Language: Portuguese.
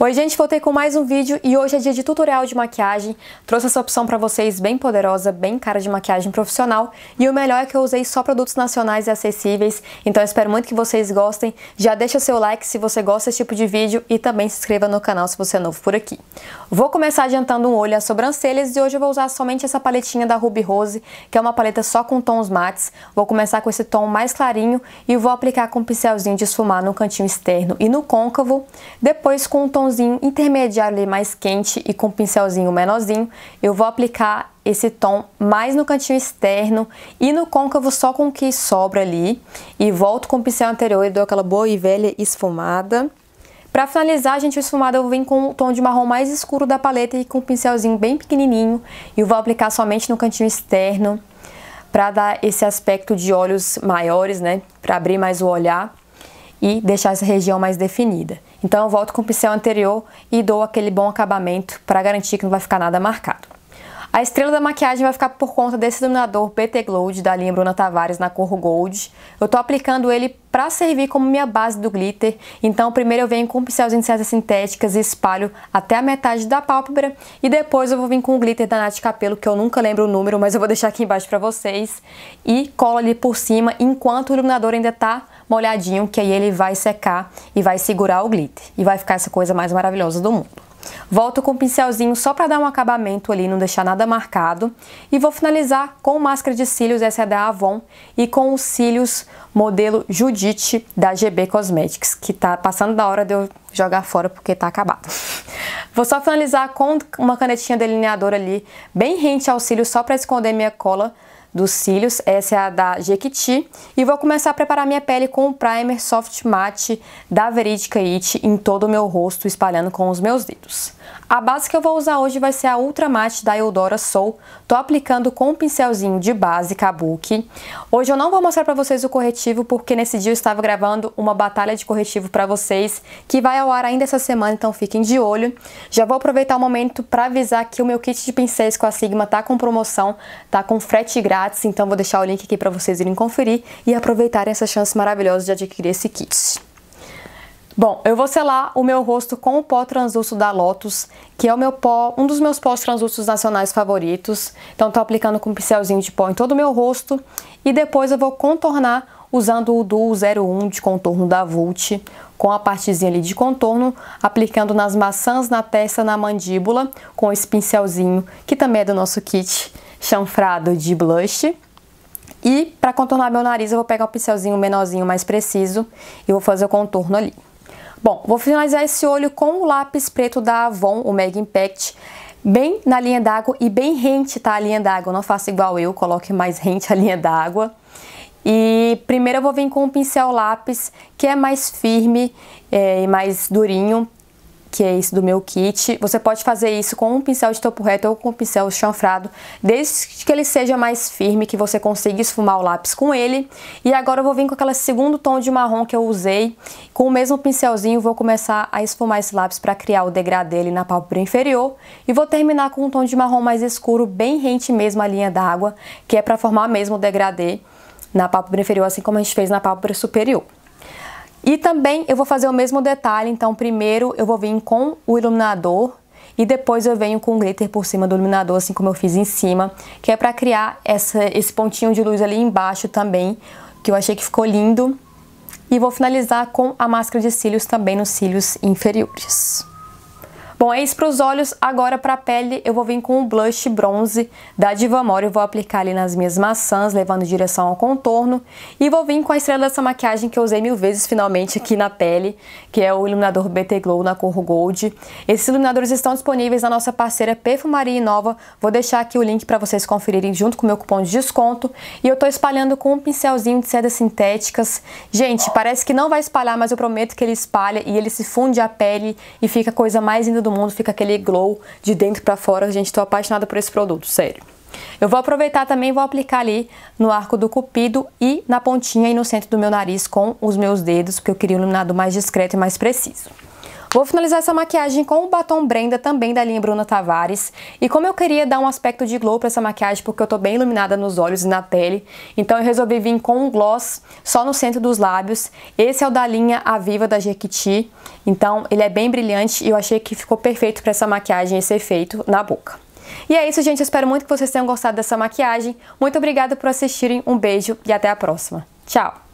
Oi gente, voltei com mais um vídeo e hoje é dia de tutorial de maquiagem. Trouxe essa opção pra vocês bem poderosa, bem cara de maquiagem profissional. E o melhor é que eu usei só produtos nacionais e acessíveis, então espero muito que vocês gostem. Já deixa seu like se você gosta desse tipo de vídeo e também se inscreva no canal se você é novo por aqui. Vou começar adiantando um olho às sobrancelhas e hoje eu vou usar somente essa paletinha da Ruby Rose, que é uma paleta só com tons mates. Vou começar com esse tom mais clarinho e vou aplicar com um pincelzinho de esfumar no cantinho externo e no côncavo, depois com um tom tomzinho intermediário mais quente e com um pincelzinho menorzinho, eu vou aplicar esse tom mais no cantinho externo e no côncavo só com o que sobra ali. E volto com o pincel anterior e dou aquela boa e velha esfumada. Pra finalizar, gente, o esfumado eu vim com o tom de marrom mais escuro da paleta e com um pincelzinho bem pequenininho. E eu vou aplicar somente no cantinho externo pra dar esse aspecto de olhos maiores, né? Pra abrir mais o olhar e deixar essa região mais definida. Então eu volto com o pincel anterior e dou aquele bom acabamento para garantir que não vai ficar nada marcado. A estrela da maquiagem vai ficar por conta desse iluminador PT Glow da linha Bruna Tavares na cor Gold. Eu tô aplicando ele para servir como minha base do glitter, então primeiro eu venho com o pincel de cinzas sintéticas e espalho até a metade da pálpebra e depois eu vou vir com o glitter da Nath Capelo, que eu nunca lembro o número, mas eu vou deixar aqui embaixo para vocês, e colo ali por cima enquanto o iluminador ainda tá molhadinho, que aí ele vai secar e vai segurar o glitter. E vai ficar essa coisa mais maravilhosa do mundo. Volto com o pincelzinho só para dar um acabamento ali, não deixar nada marcado. E vou finalizar com máscara de cílios, essa é da Avon, e com os cílios modelo Judite da GB Cosmetics, que tá passando da hora de eu jogar fora porque tá acabado. Vou só finalizar com uma canetinha delineadora ali, bem rente ao cílio, só para esconder minha cola, dos cílios, essa é a da Jequiti, e vou começar a preparar minha pele com o primer Soft Matte da Verídica It em todo o meu rosto, espalhando com os meus dedos. A base que eu vou usar hoje vai ser a Ultra Matte da Eudora Soul, tô aplicando com um pincelzinho de base Kabuki. Hoje eu não vou mostrar pra vocês o corretivo, porque nesse dia eu estava gravando uma batalha de corretivo pra vocês, que vai ao ar ainda essa semana, então fiquem de olho. Já vou aproveitar o momento pra avisar que o meu kit de pincéis com a Sigma tá com promoção, tá com frete grátis, grátis, então vou deixar o link aqui para vocês irem conferir e aproveitarem essa chance maravilhosa de adquirir esse kit. Bom, eu vou selar o meu rosto com o pó translúcido da Lotus, que é o meu pó, um dos meus pós translúcidos nacionais favoritos. Então tô aplicando com um pincelzinho de pó em todo o meu rosto e depois eu vou contornar usando o Duo 01 de contorno da Vult, com a partezinha ali de contorno, aplicando nas maçãs, na testa, na mandíbula, com esse pincelzinho, que também é do nosso kit chanfrado de blush. E para contornar meu nariz, eu vou pegar um pincelzinho menorzinho, mais preciso, e vou fazer o contorno ali. Bom, vou finalizar esse olho com o lápis preto da Avon, o Mega Impact, bem na linha d'água e bem rente, tá? A linha d'água, não faça igual eu, coloque mais rente a linha d'água. E primeiro eu vou vir com um pincel lápis, que é mais firme é, e mais durinho, que é esse do meu kit. Você pode fazer isso com um pincel de topo reto ou com um pincel chanfrado, desde que ele seja mais firme, que você consiga esfumar o lápis com ele. E agora eu vou vir com aquele segundo tom de marrom que eu usei, com o mesmo pincelzinho vou começar a esfumar esse lápis para criar o degradê dele na pálpebra inferior. E vou terminar com um tom de marrom mais escuro, bem rente mesmo à linha d'água, que é para formar mesmo o degradê na pálpebra inferior, assim como a gente fez na pálpebra superior. E também eu vou fazer o mesmo detalhe, então primeiro eu vou vir com o iluminador e depois eu venho com o glitter por cima do iluminador, assim como eu fiz em cima, que é para criar essa, esse pontinho de luz ali embaixo também, que eu achei que ficou lindo. E vou finalizar com a máscara de cílios também nos cílios inferiores. Bom, é isso para os olhos. Agora para a pele eu vou vir com o blush bronze da Diva More. Eu vou aplicar ali nas minhas maçãs, levando em direção ao contorno. E vou vir com a estrela dessa maquiagem que eu usei mil vezes finalmente aqui na pele, que é o iluminador BT Glow na cor Gold. Esses iluminadores estão disponíveis na nossa parceira Perfumaria Nova. Vou deixar aqui o link para vocês conferirem junto com o meu cupom de desconto. E eu estou espalhando com um pincelzinho de sedas sintéticas. Gente, parece que não vai espalhar, mas eu prometo que ele espalha e ele se funde a pele e fica a coisa mais linda do todo mundo fica aquele glow de dentro para fora. Gente, tô apaixonada por esse produto, sério. Eu vou aproveitar também e vou aplicar ali no arco do cupido e na pontinha e no centro do meu nariz com os meus dedos, porque eu queria um iluminado mais discreto e mais preciso. Vou finalizar essa maquiagem com o batom Brenda, também da linha Bruna Tavares. E como eu queria dar um aspecto de glow para essa maquiagem, porque eu tô bem iluminada nos olhos e na pele, então eu resolvi vir com um gloss só no centro dos lábios. Esse é o da linha Aviva da Jequiti, então ele é bem brilhante e eu achei que ficou perfeito para essa maquiagem esse efeito na boca. E é isso, gente. Eu espero muito que vocês tenham gostado dessa maquiagem. Muito obrigada por assistirem. Um beijo e até a próxima. Tchau!